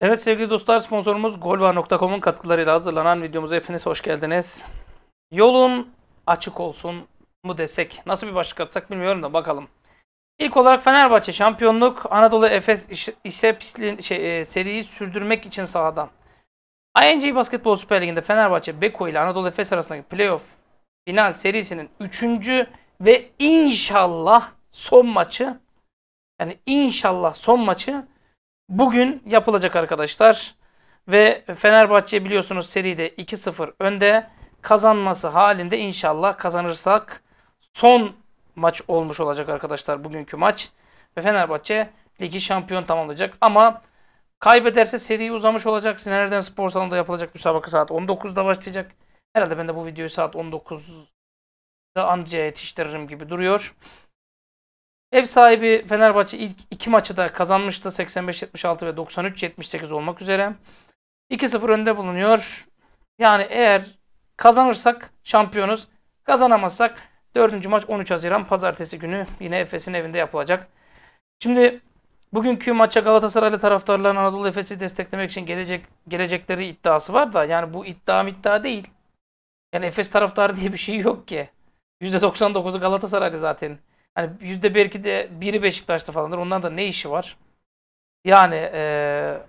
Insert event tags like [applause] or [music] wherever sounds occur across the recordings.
Evet sevgili dostlar sponsorumuz golva.com'un katkılarıyla hazırlanan videomuza hepiniz hoş geldiniz. Yolun açık olsun mu desek nasıl bir başlık atsak bilmiyorum da bakalım. İlk olarak Fenerbahçe şampiyonluk Anadolu Efes ise pisliğin, şey, e, seriyi sürdürmek için sahada. ING Basketbol Süper Ligi'nde Fenerbahçe Beko ile Anadolu Efes arasındaki playoff final serisinin 3. ve inşallah son maçı yani inşallah son maçı bugün yapılacak arkadaşlar. Ve Fenerbahçe biliyorsunuz seride 2-0 önde. Kazanması halinde inşallah kazanırsak son maç olmuş olacak arkadaşlar bugünkü maç. Ve Fenerbahçe ligi şampiyon tamamlayacak. Ama kaybederse seri uzamış olacak. Sinerden spor salonunda yapılacak müsabaka saat 19'da başlayacak. Herhalde ben de bu videoyu saat 19'da anca yetiştiririm gibi duruyor. Ev sahibi Fenerbahçe ilk iki maçı da kazanmıştı. 85-76 ve 93-78 olmak üzere. 2-0 önde bulunuyor. Yani eğer kazanırsak şampiyonuz. Kazanamazsak 4. maç 13 Haziran pazartesi günü yine Efes'in evinde yapılacak. Şimdi bugünkü maça Galatasaraylı taraftarların Anadolu Efes'i desteklemek için gelecek gelecekleri iddiası var da yani bu iddia iddia değil. Yani Efes taraftarı diye bir şey yok ki. %99'u Galatasaraylı zaten. Hani yüzde belki de biri Beşiktaş'ta falandır. Ondan da ne işi var? Yani ee,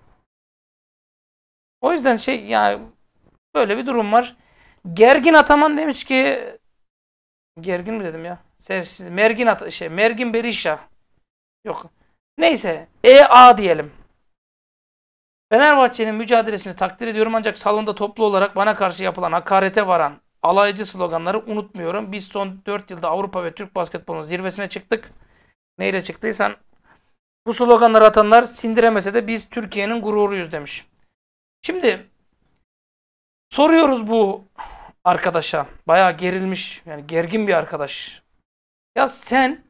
o yüzden şey yani böyle bir durum var. Gergin Ataman demiş ki Gergin mi dedim ya? Sersiz Mergin At şey Mergin Berisha. Yok. Neyse EA diyelim. Fenerbahçe'nin mücadelesini takdir ediyorum ancak salonda toplu olarak bana karşı yapılan hakarete varan alaycı sloganları unutmuyorum. Biz son 4 yılda Avrupa ve Türk basketbolunun zirvesine çıktık. Neyle çıktıysan bu sloganları atanlar sindiremese de biz Türkiye'nin gururuyuz demiş. Şimdi soruyoruz bu arkadaşa. Bayağı gerilmiş yani gergin bir arkadaş. Ya sen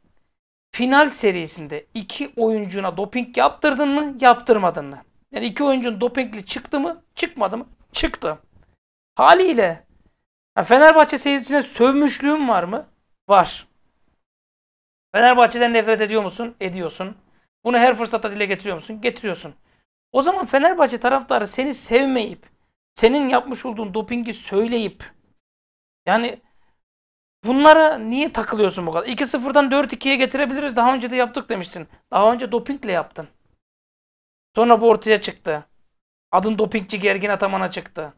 final serisinde iki oyuncuna doping yaptırdın mı yaptırmadın mı? Yani iki oyuncun dopingli çıktı mı çıkmadı mı? Çıktı. Haliyle Fenerbahçe seyircisine sövmüşlüğün var mı? Var. Fenerbahçe'den nefret ediyor musun? Ediyorsun. Bunu her fırsatta dile getiriyor musun? Getiriyorsun. O zaman Fenerbahçe taraftarı seni sevmeyip, senin yapmış olduğun dopingi söyleyip, yani bunlara niye takılıyorsun bu kadar? 2-0'dan 4-2'ye getirebiliriz. Daha önce de yaptık demişsin. Daha önce dopingle yaptın. Sonra bu ortaya çıktı. Adın dopingci Gergin Ataman'a çıktı.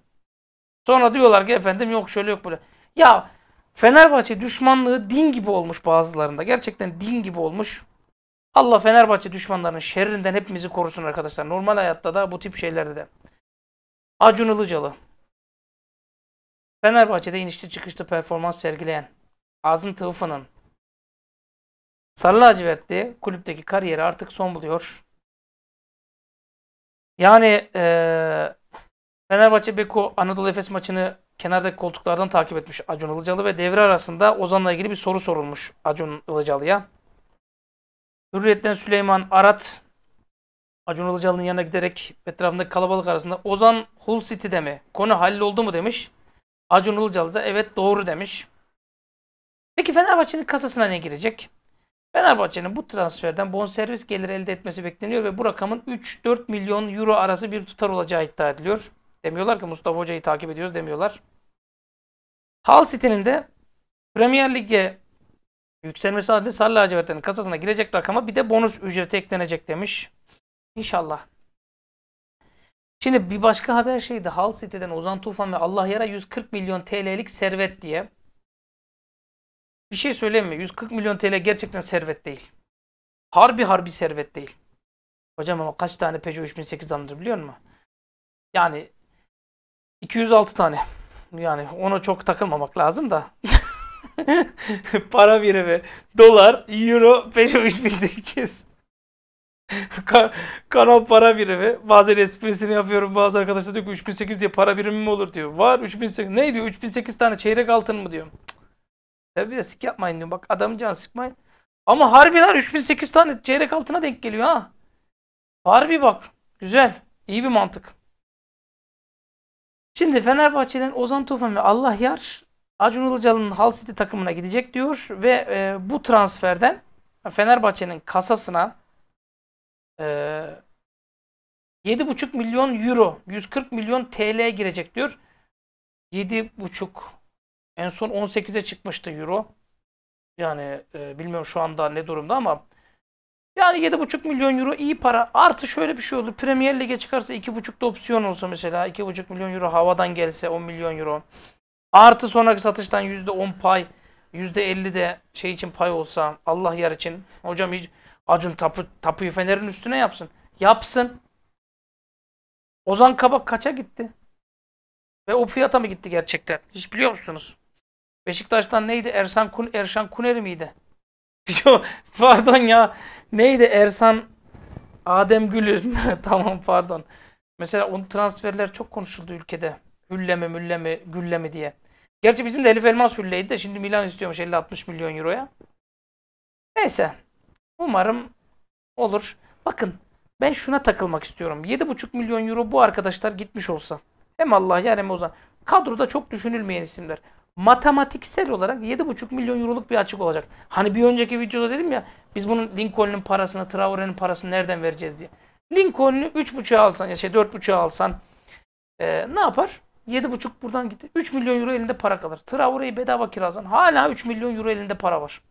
Sonra diyorlar ki efendim yok şöyle yok böyle. Ya Fenerbahçe düşmanlığı din gibi olmuş bazılarında. Gerçekten din gibi olmuş. Allah Fenerbahçe düşmanlarının şerrinden hepimizi korusun arkadaşlar. Normal hayatta da bu tip şeylerde de. Acun Ilıcalı. Fenerbahçe'de inişli çıkışlı performans sergileyen Azın Tıfı'nın Sarı lacivertli kulüpteki kariyeri artık son buluyor. Yani e, Fenerbahçe Beko Anadolu Efes maçını kenardaki koltuklardan takip etmiş Acun Ilıcalı ve devre arasında Ozan'la ilgili bir soru sorulmuş Acun Ilıcalı'ya. Hürriyet'ten Süleyman Arat Acun Ilıcalı'nın yanına giderek etrafındaki kalabalık arasında Ozan Hull City'de mi? Konu halloldu mu demiş. Acun Ilıcalı da evet doğru demiş. Peki Fenerbahçe'nin kasasına ne girecek? Fenerbahçe'nin bu transferden bonservis geliri elde etmesi bekleniyor ve bu rakamın 3-4 milyon euro arası bir tutar olacağı iddia ediliyor. Demiyorlar ki Mustafa Hoca'yı takip ediyoruz demiyorlar. Hal City'nin de Premier Lig'e yükselmesi halinde Sarı Lacivert'in kasasına girecek rakama bir de bonus ücreti eklenecek demiş. İnşallah. Şimdi bir başka haber şeydi. Hal City'den Ozan Tufan ve Allah Yara 140 milyon TL'lik servet diye. Bir şey söyleyeyim mi? 140 milyon TL gerçekten servet değil. Harbi harbi servet değil. Hocam ama kaç tane Peugeot 3008 alınır biliyor musun? Yani 206 tane. Yani ona çok takılmamak lazım da. [laughs] Para birimi, dolar, euro, Peugeot kanal para birimi. Bazen esprisini yapıyorum. Bazı arkadaşlar diyor ki 3008 diye para birimi mi olur diyor. Var 3008. Ne diyor? 3008 tane çeyrek altın mı diyor? Tabii de sik yapmayın diyor. Bak adamın can sıkmayın. Ama harbiden 3008 tane çeyrek altına denk geliyor ha. Harbi bak. Güzel. İyi bir mantık. Şimdi Fenerbahçe'den Ozan Tufan ve Allah Yar Acun Ilıcalı'nın Hull City takımına gidecek diyor ve e, bu transferden Fenerbahçe'nin kasasına e, 7,5 milyon euro, 140 milyon TL girecek diyor. 7,5 en son 18'e çıkmıştı euro. Yani e, bilmiyorum şu anda ne durumda ama yani 7,5 milyon euro iyi para. Artı şöyle bir şey olur. Premier Lig'e çıkarsa 2,5'da opsiyon olsa mesela. 2,5 milyon euro havadan gelse 10 milyon euro. Artı sonraki satıştan %10 pay. %50 de şey için pay olsa Allah yar için. Hocam hiç Acun tapu, tapuyu Fener'in üstüne yapsın. Yapsın. Ozan Kabak kaça gitti? Ve o fiyata mı gitti gerçekten? Hiç biliyor musunuz? Beşiktaş'tan neydi? Ersan Kun Erşan Kuner miydi? [laughs] Pardon ya. Neydi Ersan Adem Gülür. [laughs] tamam pardon. Mesela onun transferler çok konuşuldu ülkede. Hülle mi mülle diye. Gerçi bizim de Elif Elmas hülleydi de şimdi Milan istiyormuş 50-60 milyon euroya. Neyse. Umarım olur. Bakın ben şuna takılmak istiyorum. 7,5 milyon euro bu arkadaşlar gitmiş olsa. Hem Allah yer hem Ozan. Kadroda çok düşünülmeyen isimler matematiksel olarak 7,5 milyon euroluk bir açık olacak. Hani bir önceki videoda dedim ya biz bunun Lincoln'un parasını, Traore'nin parasını nereden vereceğiz diye. Lincoln'u 3,5'a alsan ya şey 4,5'a alsan e, ne yapar? 7,5 buradan gitti. 3 milyon euro elinde para kalır. Traore'yi bedava kirazan, hala 3 milyon euro elinde para var.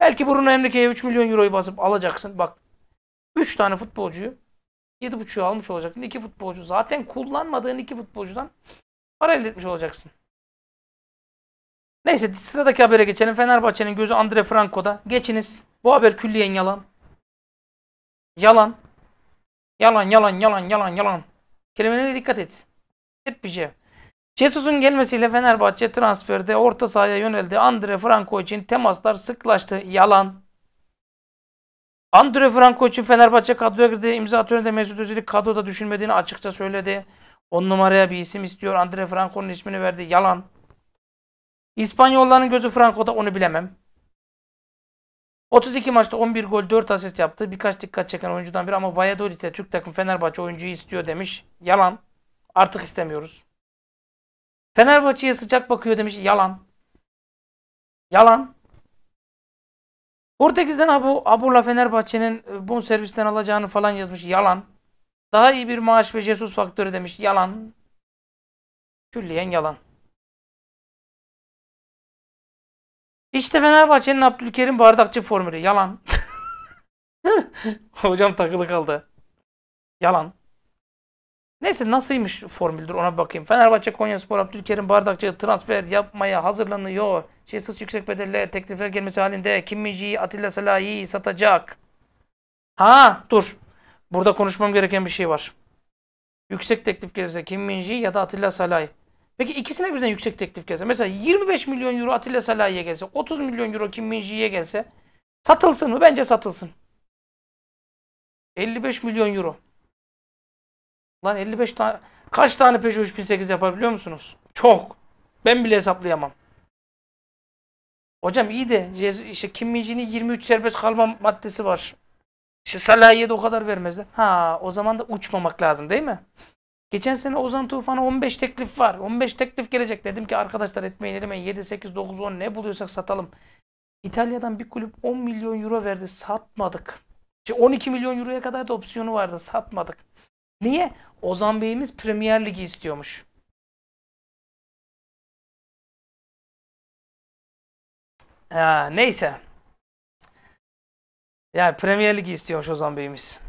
Belki Bruno Henrique'ye 3 milyon euroyu basıp alacaksın. Bak 3 tane futbolcuyu 7,5'u almış olacaksın. 2 futbolcu zaten kullanmadığın 2 futbolcudan para elde etmiş olacaksın. Neyse sıradaki habere geçelim. Fenerbahçe'nin gözü Andre Franco'da. Geçiniz. Bu haber külliyen yalan. Yalan. Yalan, yalan, yalan, yalan, yalan. Kelimelere dikkat et. Hep bir şey. Jesus'un gelmesiyle Fenerbahçe transferde orta sahaya yöneldi. Andre Franco için temaslar sıklaştı. Yalan. Andre Franco için Fenerbahçe kadroya girdi. İmza atöründe Mesut Özil kadroda düşünmediğini açıkça söyledi. 10 numaraya bir isim istiyor. Andre Franco'nun ismini verdi. Yalan. İspanyolların gözü Franco'da onu bilemem. 32 maçta 11 gol 4 asist yaptı. Birkaç dikkat çeken oyuncudan biri ama Valladolid'e Türk takım Fenerbahçe oyuncuyu istiyor demiş. Yalan. Artık istemiyoruz. Fenerbahçe'ye sıcak bakıyor demiş. Yalan. Yalan. Portekiz'den Abu, Aburla Fenerbahçe'nin e, bon servisten alacağını falan yazmış. Yalan. Daha iyi bir maaş ve Jesus faktörü demiş. Yalan. Külliyen yalan. İşte Fenerbahçe'nin Abdülkerim Bardakçı formülü. Yalan. [laughs] Hocam takılı kaldı. Yalan. Neyse nasılmış formüldür ona bakayım. Fenerbahçe, Konyaspor, Abdülkerim Bardakçı transfer yapmaya hazırlanıyor. Jesus yüksek bedelle teklifler gelmesi halinde Kimmici'yi Atilla Salahi'yi satacak. Ha dur. Burada konuşmam gereken bir şey var. Yüksek teklif gelirse Kimminji ya da Atilla Salahi. Peki ikisine birden yüksek teklif gelse. Mesela 25 milyon euro Atilla Salahiye gelse, 30 milyon euro Kim Minji'ye gelse satılsın mı? Bence satılsın. 55 milyon euro. Lan 55 tane kaç tane Peugeot 3008 yapar biliyor musunuz? Çok. Ben bile hesaplayamam. Hocam iyi de işte Kim Minji'nin 23 serbest kalma maddesi var. İşte de o kadar vermezler. Ha o zaman da uçmamak lazım değil mi? Geçen sene Ozan Tufan'a 15 teklif var. 15 teklif gelecek. Dedim ki arkadaşlar etmeyin dedim. 7, 8, 9, 10 ne buluyorsak satalım. İtalya'dan bir kulüp 10 milyon euro verdi. Satmadık. 12 milyon euroya kadar da opsiyonu vardı. Satmadık. Niye? Ozan Bey'imiz Premier Ligi istiyormuş. Ha, neyse. Yani Premier Ligi istiyormuş Ozan Bey'imiz.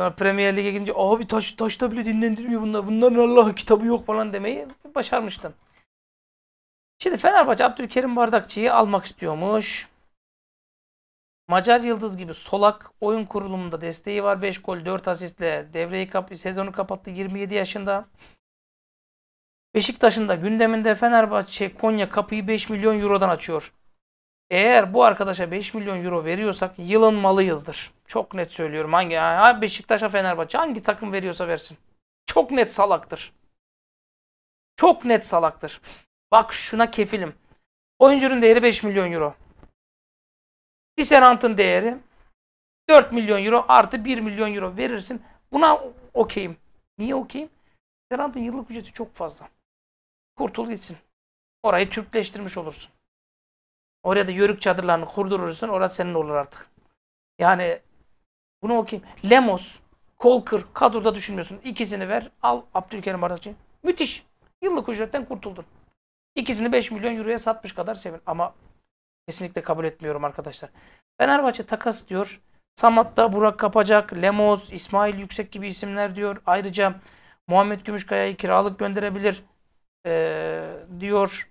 Sonra Premier Lig'e gidince abi taş, taşta bile dinlendirmiyor bunlar. Bunların Allah kitabı yok falan demeyi başarmıştım. Şimdi Fenerbahçe Abdülkerim Bardakçı'yı almak istiyormuş. Macar Yıldız gibi solak oyun kurulumunda desteği var. 5 gol 4 asistle devreyi kap sezonu kapattı 27 yaşında. Beşiktaş'ın da gündeminde Fenerbahçe Konya kapıyı 5 milyon eurodan açıyor. Eğer bu arkadaşa 5 milyon euro veriyorsak yılınmalıyızdır. Çok net söylüyorum. Hangi ha Beşiktaş'a Fenerbahçe hangi takım veriyorsa versin. Çok net salaktır. Çok net salaktır. Bak şuna kefilim. Oyuncunun değeri 5 milyon euro. Tisserant'ın değeri 4 milyon euro artı 1 milyon euro verirsin. Buna okeyim. Niye okeyim? Tisserant'ın yıllık ücreti çok fazla. Kurtul gitsin. Orayı Türkleştirmiş olursun. Oraya da yörük çadırlarını kurdurursun. Orası senin olur artık. Yani bunu okuyayım. Lemos, Kolkır, kadroda düşünmüyorsun. İkisini ver. Al Abdülkerim Bardakçı. Müthiş. Yıllık ücretten kurtuldun. İkisini 5 milyon euroya satmış kadar sevin. Ama kesinlikle kabul etmiyorum arkadaşlar. Fenerbahçe takas diyor. Samat'ta Burak Kapacak, Lemos, İsmail Yüksek gibi isimler diyor. Ayrıca Muhammed Gümüşkaya'yı kiralık gönderebilir ee, diyor.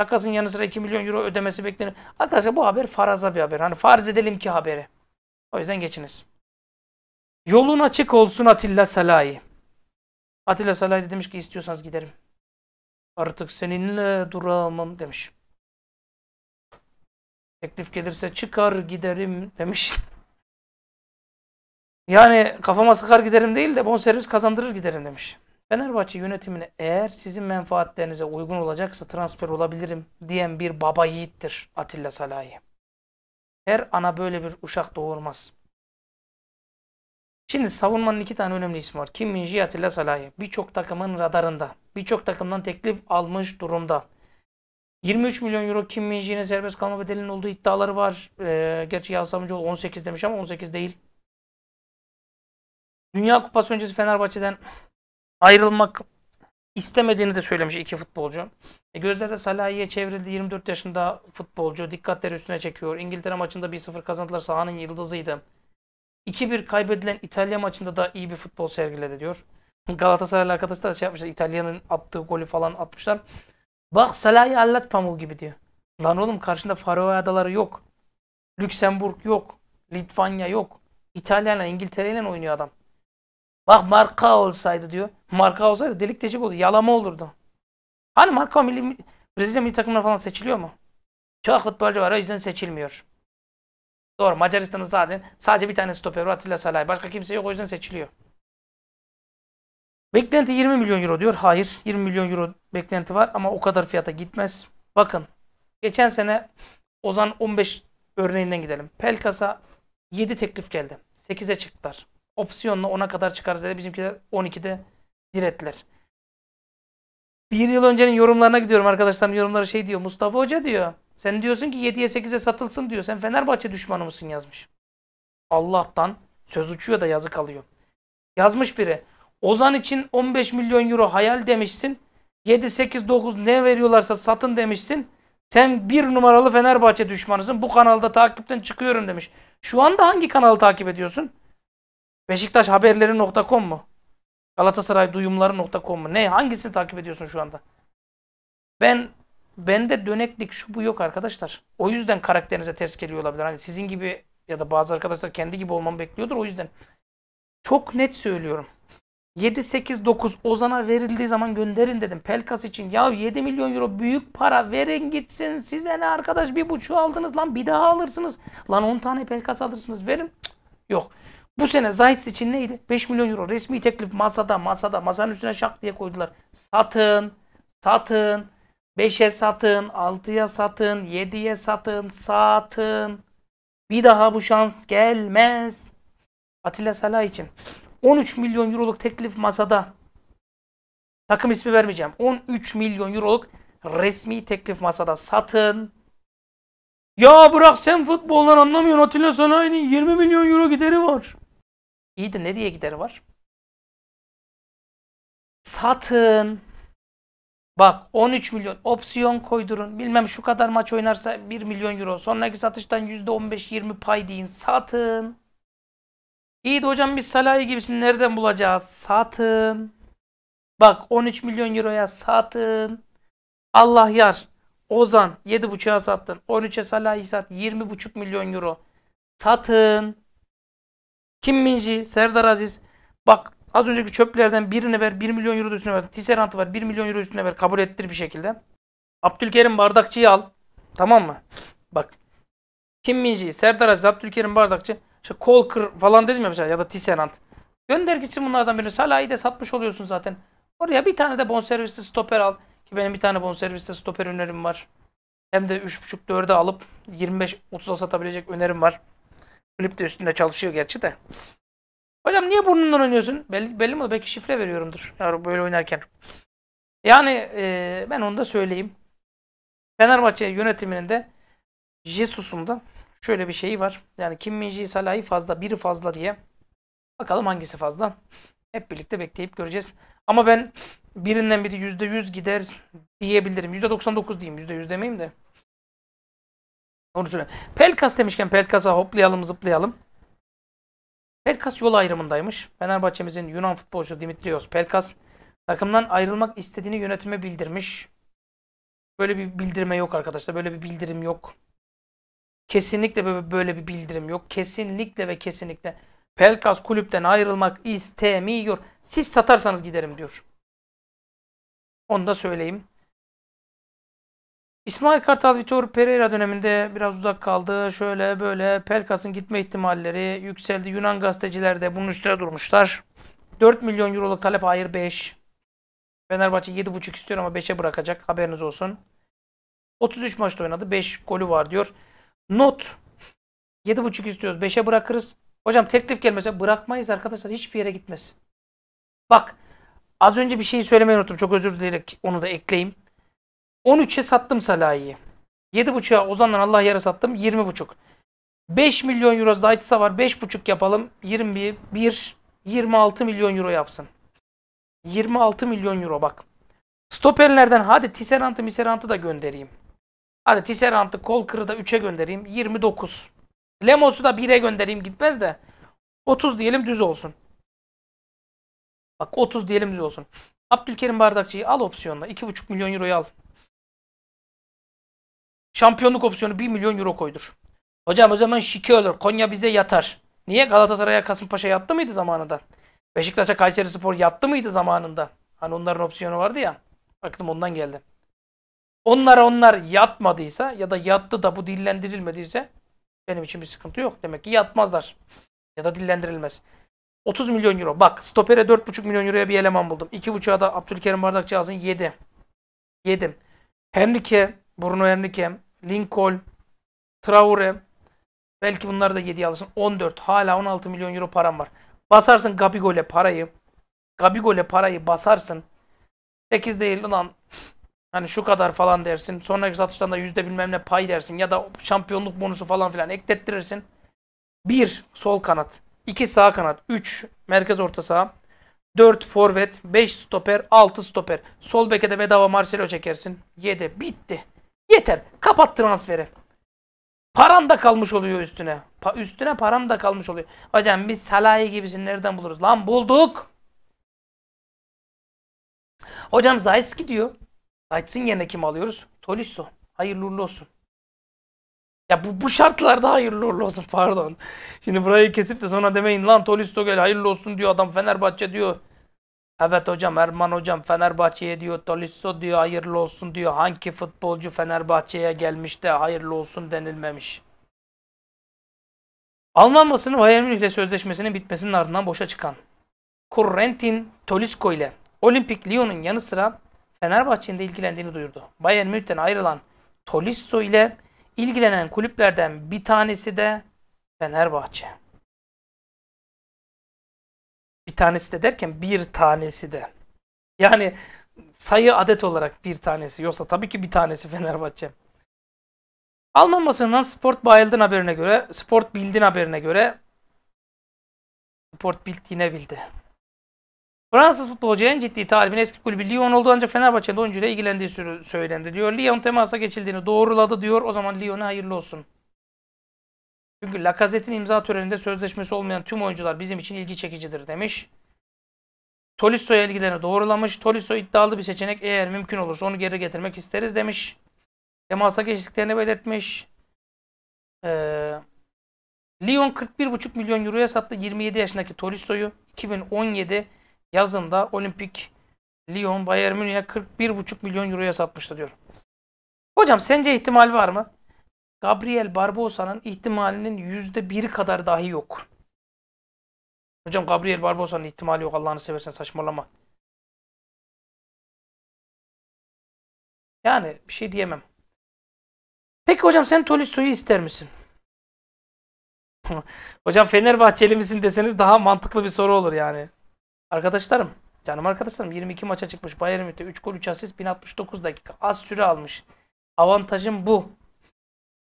Takasın yanı sıra 2 milyon euro ödemesi bekleniyor. Arkadaşlar bu haber faraza bir haber. Hani farz edelim ki haberi. O yüzden geçiniz. Yolun açık olsun Atilla Salahi. Atilla Salahi de demiş ki istiyorsanız giderim. Artık seninle duramam demiş. Teklif gelirse çıkar giderim demiş. Yani kafama sıkar giderim değil de bonservis kazandırır giderim demiş. Fenerbahçe yönetimine eğer sizin menfaatlerinize uygun olacaksa transfer olabilirim diyen bir baba yiğittir Atilla Salahi. Her ana böyle bir uşak doğurmaz. Şimdi savunmanın iki tane önemli ismi var. Kim Minji Atilla Salahi. Birçok takımın radarında. Birçok takımdan teklif almış durumda. 23 milyon euro Kim Minji'nin serbest kalma bedelinin olduğu iddiaları var. Ee, gerçi Yağız 18 demiş ama 18 değil. Dünya Kupası öncesi Fenerbahçe'den ayrılmak istemediğini de söylemiş iki futbolcu. E gözlerde Salahiye çevrildi 24 yaşında futbolcu. Dikkatleri üstüne çekiyor. İngiltere maçında 1-0 kazandılar. Sahanın yıldızıydı. 2-1 kaybedilen İtalya maçında da iyi bir futbol sergiledi diyor. Galatasaray arkadaşlar da şey yapmışlar. İtalya'nın attığı golü falan atmışlar. Bak Salahi allat pamuğu gibi diyor. Lan oğlum karşında Faroe Adaları yok. Lüksemburg yok. Litvanya yok. İtalya'yla İngiltere'yle oynuyor adam. Bak marka olsaydı diyor. Marka olsaydı delik deşik oldu. Yalama olurdu. Hani marka milli, Brezilya milli takımına falan seçiliyor mu? Çok futbolcu var o yüzden seçilmiyor. Doğru Macaristan'ın zaten sadece bir tane stoper var Atilla Salay. Başka kimse yok o yüzden seçiliyor. Beklenti 20 milyon euro diyor. Hayır 20 milyon euro beklenti var ama o kadar fiyata gitmez. Bakın geçen sene Ozan 15 örneğinden gidelim. Pelkas'a 7 teklif geldi. 8'e çıktılar. Opsiyonla 10'a kadar çıkarız dedi. Bizimkiler 12'de ettiler. Bir yıl öncenin yorumlarına gidiyorum arkadaşlarım yorumları şey diyor. Mustafa Hoca diyor. Sen diyorsun ki 7'ye 8'e satılsın diyor. Sen Fenerbahçe düşmanı mısın yazmış. Allah'tan söz uçuyor da yazık alıyor Yazmış biri. Ozan için 15 milyon euro hayal demişsin. 7, 8, 9 ne veriyorlarsa satın demişsin. Sen bir numaralı Fenerbahçe düşmanısın. Bu kanalda takipten çıkıyorum demiş. Şu anda hangi kanalı takip ediyorsun? Beşiktaş haberleri.com mu? Galatasaray duyumları.com mu? Ne? Hangisini takip ediyorsun şu anda? Ben bende döneklik şu bu yok arkadaşlar. O yüzden karakterinize ters geliyor olabilir. Hani sizin gibi ya da bazı arkadaşlar kendi gibi olmamı bekliyordur. O yüzden çok net söylüyorum. 7 8 9 Ozan'a verildiği zaman gönderin dedim. Pelkas için ya 7 milyon euro büyük para verin gitsin. Size ne arkadaş bir buçuğu aldınız lan bir daha alırsınız. Lan 10 tane Pelkas alırsınız verin. Cık, yok. Bu sene Zayt için neydi? 5 milyon euro resmi teklif masada masada masanın üstüne şak diye koydular. Satın, satın, 5'e satın, 6'ya satın, 7'ye satın, satın. Bir daha bu şans gelmez. Atilla Salah için 13 milyon euroluk teklif masada. Takım ismi vermeyeceğim. 13 milyon euroluk resmi teklif masada satın. Ya bırak sen futboldan anlamıyorsun Atilla Salah'ın 20 milyon euro gideri var. İyi de nereye gideri var? Satın. Bak 13 milyon opsiyon koydurun. Bilmem şu kadar maç oynarsa 1 milyon euro. Sonraki satıştan %15-20 pay deyin. Satın. İyi de hocam biz Salah'ı gibisini nereden bulacağız? Satın. Bak 13 milyon euroya satın. Allah yar. Ozan 7.5'a sattın. 13'e Salah'ı sat. 20.5 milyon euro. Satın. Kim Minji, Serdar Aziz. Bak az önceki çöplerden birini ver 1 milyon euro üstüne ver. Tisserant'ı var 1 milyon euro üstüne ver. Kabul ettir bir şekilde. Abdülkerim Bardakçı'yı al. Tamam mı? Bak. Kim Minji, Serdar Aziz, Abdülkerim Bardakçı. İşte Kolkır falan dedim ya mesela ya da Tisserant. Gönder gitsin bunlardan birini. Salah'ı da satmış oluyorsun zaten. Oraya bir tane de bonservisli stoper al. Ki benim bir tane bonservisli stoper önerim var. Hem de 3.5-4'e alıp 25-30'a satabilecek önerim var. Kulüp de üstünde çalışıyor gerçi de. Hocam niye burnundan oynuyorsun? Belli, belli mi? Belki şifre veriyorumdur. Ya böyle oynarken. Yani e, ben onu da söyleyeyim. Fenerbahçe yönetiminin de Jesus'un da şöyle bir şeyi var. Yani Kim Minji Salah'ı fazla, biri fazla diye. Bakalım hangisi fazla. Hep birlikte bekleyip göreceğiz. Ama ben birinden biri %100 gider diyebilirim. %99 diyeyim. %100 demeyeyim de. Onu söyleyeyim. Pelkas demişken Pelkas'a hoplayalım zıplayalım. Pelkas yol ayrımındaymış. Fenerbahçe'mizin Yunan futbolcu Dimitrios Pelkas takımdan ayrılmak istediğini yönetime bildirmiş. Böyle bir bildirme yok arkadaşlar. Böyle bir bildirim yok. Kesinlikle böyle bir bildirim yok. Kesinlikle ve kesinlikle Pelkas kulüpten ayrılmak istemiyor. Siz satarsanız giderim diyor. Onu da söyleyeyim. İsmail Kartal Vitor Pereira döneminde biraz uzak kaldı. Şöyle böyle Pelkas'ın gitme ihtimalleri yükseldi. Yunan gazeteciler de bunun üstüne durmuşlar. 4 milyon euroluk talep hayır 5. Fenerbahçe 7.5 istiyor ama 5'e bırakacak. Haberiniz olsun. 33 maçta oynadı. 5 golü var diyor. Not. 7.5 istiyoruz. 5'e bırakırız. Hocam teklif gelmese bırakmayız arkadaşlar. Hiçbir yere gitmez. Bak az önce bir şey söylemeyi unuttum. Çok özür dileyerek onu da ekleyeyim. 13'e sattım Salah'ı. 7.5'a Ozan'dan Allah yarı sattım. 20.5. 5 milyon euro Zayt'sa var. 5.5 yapalım. 21, 1, 26 milyon euro yapsın. 26 milyon euro bak. Stoperlerden hadi Tisserant'ı Misserant'ı da göndereyim. Hadi Tisserant'ı kol kırı da 3'e göndereyim. 29. Lemos'u da 1'e göndereyim gitmez de. 30 diyelim düz olsun. Bak 30 diyelim düz olsun. Abdülkerim Bardakçı'yı al opsiyonla. 2,5 milyon euroyu al. Şampiyonluk opsiyonu 1 milyon euro koydur. Hocam o zaman şike olur. Konya bize yatar. Niye? Galatasaray'a Kasımpaşa yattı mıydı zamanında? Beşiktaş'a Kayseri Spor yattı mıydı zamanında? Hani onların opsiyonu vardı ya. Baktım ondan geldi. Onlar onlar yatmadıysa ya da yattı da bu dillendirilmediyse benim için bir sıkıntı yok. Demek ki yatmazlar. Ya da dillendirilmez. 30 milyon euro. Bak stopere 4,5 milyon euroya bir eleman buldum. 2,5'a da Abdülkerim Bardakçı alsın 7. Yedim. Henrique Bruno Henrique, Lincoln, Traore. Belki bunları da 7'ye alırsın. 14. Hala 16 milyon euro param var. Basarsın Gabigol'e parayı. Gabigol'e parayı basarsın. 8 değil lan. Hani şu kadar falan dersin. Sonraki satıştan da yüzde bilmem ne pay dersin. Ya da şampiyonluk bonusu falan filan eklettirirsin. 1. Sol kanat. 2. Sağ kanat. 3. Merkez orta saha. 4 forvet, 5 stoper, 6 stoper. Sol beke de bedava Marcelo çekersin. 7 bitti. Yeter. Kapat transferi. Param da kalmış oluyor üstüne. Pa üstüne param da kalmış oluyor. Hocam biz Salahi gibisini nereden buluruz? Lan bulduk. Hocam Zayt gidiyor. Zayt'sin yerine kim alıyoruz? Tolisso. Hayırlı uğurlu olsun. Ya bu, bu şartlarda hayırlı uğurlu olsun pardon. Şimdi burayı kesip de sonra demeyin lan Tolisso gel hayırlı olsun diyor adam Fenerbahçe diyor. Evet hocam Erman hocam Fenerbahçe'ye diyor Tolisso diyor hayırlı olsun diyor. Hangi futbolcu Fenerbahçe'ye gelmiş de hayırlı olsun denilmemiş. Alman Bayern Münih ile sözleşmesinin bitmesinin ardından boşa çıkan Kurrentin Tolisko ile Olimpik Lyon'un yanı sıra Fenerbahçe'nin de ilgilendiğini duyurdu. Bayern Münih'ten ayrılan Tolisso ile ilgilenen kulüplerden bir tanesi de Fenerbahçe. Bir tanesi de derken bir tanesi de. Yani sayı adet olarak bir tanesi. Yoksa tabii ki bir tanesi Fenerbahçe. Alman basından Sport Bayıldın haberine göre, Sport Bildin haberine göre Sport Bild yine bildi. Fransız futbolcu en ciddi talibin eski kulübü Lyon oldu ancak Fenerbahçe'de oyuncuyla ilgilendiği söylendi diyor. Lyon temasa geçildiğini doğruladı diyor. O zaman Lyon'a hayırlı olsun. Çünkü Lacazette'in imza töreninde sözleşmesi olmayan tüm oyuncular bizim için ilgi çekicidir demiş. Tolisso ilgilerini doğrulamış. Tolisso iddialı bir seçenek eğer mümkün olursa onu geri getirmek isteriz demiş. Temasa geçtiklerini belirtmiş. Ee, Lyon 41,5 milyon euroya sattı 27 yaşındaki Tolisso'yu. 2017 yazında olimpik Lyon Bayern Münih'e 41,5 milyon euroya satmıştı diyor. Hocam sence ihtimal var mı? Gabriel Barbosa'nın ihtimalinin yüzde bir kadar dahi yok. Hocam Gabriel Barbosa'nın ihtimali yok Allah'ını seversen saçmalama. Yani bir şey diyemem. Peki hocam sen Tolistoy'u ister misin? [laughs] hocam Fenerbahçeli misin deseniz daha mantıklı bir soru olur yani. Arkadaşlarım, canım arkadaşlarım 22 maça çıkmış Bayern Münih'te 3 gol 3 asist 1069 dakika az süre almış. Avantajım bu.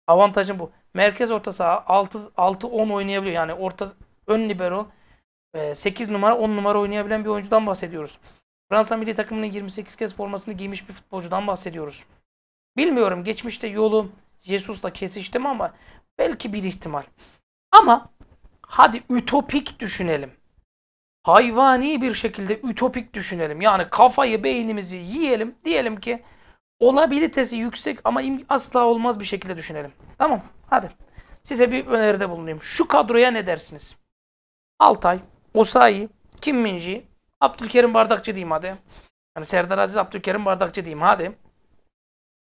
Avantajım bu. Merkez orta saha 6-10 oynayabiliyor. Yani orta ön libero 8 e, numara 10 numara oynayabilen bir oyuncudan bahsediyoruz. Fransa milli takımının 28 kez formasını giymiş bir futbolcudan bahsediyoruz. Bilmiyorum geçmişte yolu Jesus'la kesiştim ama belki bir ihtimal. Ama hadi ütopik düşünelim. Hayvani bir şekilde ütopik düşünelim. Yani kafayı beynimizi yiyelim. Diyelim ki olabilitesi yüksek ama asla olmaz bir şekilde düşünelim. Tamam hadi. Size bir öneride bulunayım. Şu kadroya ne dersiniz? Altay, Osayi, Kim Minji, Abdülkerim Bardakçı diyeyim hadi. Yani Serdar Aziz Abdülkerim Bardakçı diyeyim hadi.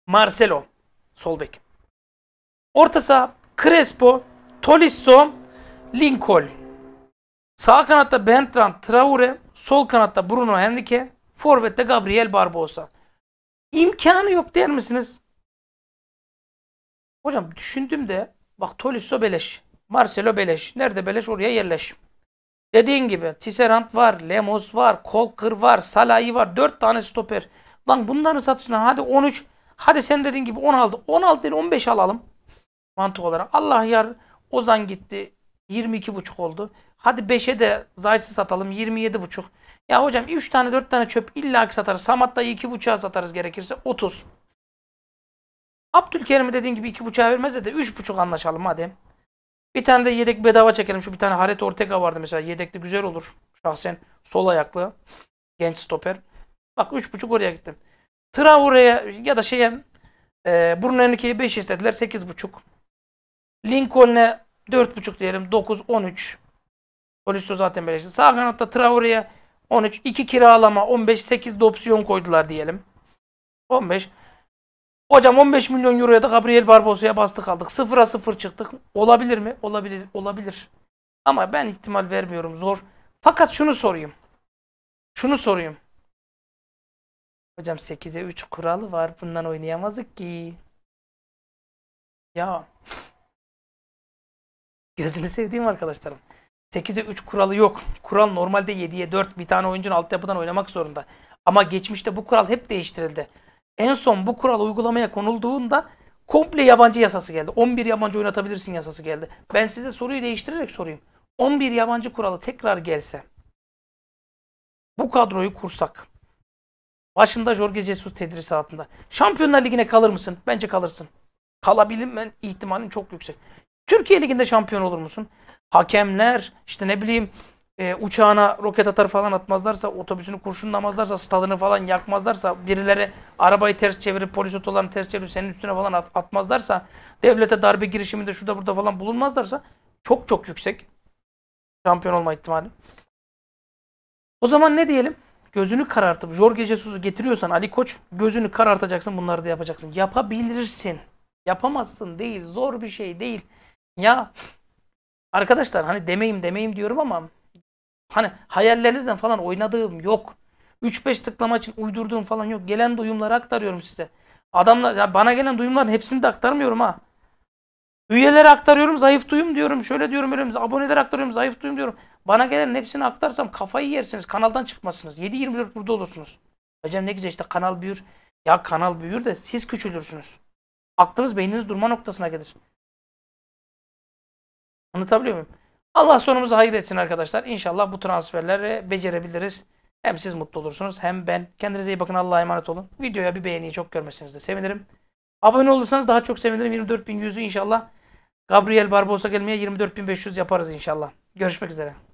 Marcelo, Solbek. bek. Orta saha Crespo, Tolisso, Lincoln. Sağ kanatta Bertrand Traore, sol kanatta Bruno Henrique, forvette Gabriel Barbosa. İmkanı yok der misiniz? Hocam düşündüm de bak Tolisso beleş. Marcelo beleş. Nerede beleş oraya yerleş. Dediğin gibi Tisserand var, Lemos var, Kolkır var, Salahi var. 4 tane stoper. Lan bunların satışına hadi 13, hadi sen dediğin gibi 16. 16 değil 15 alalım. Mantık olarak. Allah yar Ozan gitti. 22,5 oldu. Hadi 5'e de Zayt'ı satalım. 27,5. Ya hocam 3 tane 4 tane çöp illa ki satarız. Samat'ta 2.5'a satarız gerekirse 30. Abdülkerim'e dediğin gibi 2.5'a vermez de buçuk anlaşalım hadi. Bir tane de yedek bedava çekelim. Şu bir tane Haret Ortega vardı mesela. Yedekli güzel olur. Şahsen sol ayaklı. Genç stoper. Bak buçuk oraya gittim. Traore'ye ya da şeye e, Bruno Henrique'ye 5 istediler. buçuk. Lincoln'e 4.5 diyelim. 9, 13. Polisio zaten beleşti. Sağ kanatta Traore'ye 13, 2 kiralama, 15, 8 de opsiyon koydular diyelim. 15. Hocam 15 milyon euroya da Gabriel Barbosa'ya bastı kaldık. Sıfıra sıfır çıktık. Olabilir mi? Olabilir. Olabilir. Ama ben ihtimal vermiyorum. Zor. Fakat şunu sorayım. Şunu sorayım. Hocam 8'e 3 kuralı var. Bundan oynayamazdık ki. Ya. Gözünü sevdiğim arkadaşlarım. 8'e 3 kuralı yok. Kural normalde 7'ye 4 bir tane oyuncunun altyapıdan oynamak zorunda. Ama geçmişte bu kural hep değiştirildi. En son bu kural uygulamaya konulduğunda komple yabancı yasası geldi. 11 yabancı oynatabilirsin yasası geldi. Ben size soruyu değiştirerek sorayım. 11 yabancı kuralı tekrar gelse bu kadroyu kursak başında Jorge Jesus altında. Şampiyonlar Ligi'ne kalır mısın? Bence kalırsın. ben ihtimalin çok yüksek. Türkiye Ligi'nde şampiyon olur musun? hakemler işte ne bileyim e, uçağına roket atar falan atmazlarsa, otobüsünü kurşunlamazlarsa, stadını falan yakmazlarsa, birileri arabayı ters çevirip polis otolarını ters çevirip senin üstüne falan at, atmazlarsa, devlete darbe girişiminde şurada burada falan bulunmazlarsa çok çok yüksek şampiyon olma ihtimali. O zaman ne diyelim? Gözünü karartıp Jorge Jesus'u getiriyorsan Ali Koç gözünü karartacaksın bunları da yapacaksın. Yapabilirsin. Yapamazsın değil. Zor bir şey değil. Ya Arkadaşlar hani demeyim demeyim diyorum ama hani hayallerinizden falan oynadığım yok. 3-5 tıklama için uydurduğum falan yok. Gelen duyumları aktarıyorum size. Adamlar ya bana gelen duyumların hepsini de aktarmıyorum ha. Üyelere aktarıyorum zayıf duyum diyorum. Şöyle diyorum öyle abonelere aktarıyorum zayıf duyum diyorum. Bana gelen hepsini aktarsam kafayı yersiniz. Kanaldan çıkmazsınız. 7-24 burada olursunuz. Hocam ne güzel işte kanal büyür. Ya kanal büyür de siz küçülürsünüz. Aklınız beyniniz durma noktasına gelir. Anlatabiliyor muyum? Allah sonumuzu hayır etsin arkadaşlar. İnşallah bu transferleri becerebiliriz. Hem siz mutlu olursunuz hem ben. Kendinize iyi bakın. Allah'a emanet olun. Videoya bir beğeni çok görmeseniz de sevinirim. Abone olursanız daha çok sevinirim. 24.100'ü inşallah. Gabriel Barbosa gelmeye 24.500 yaparız inşallah. Görüşmek üzere.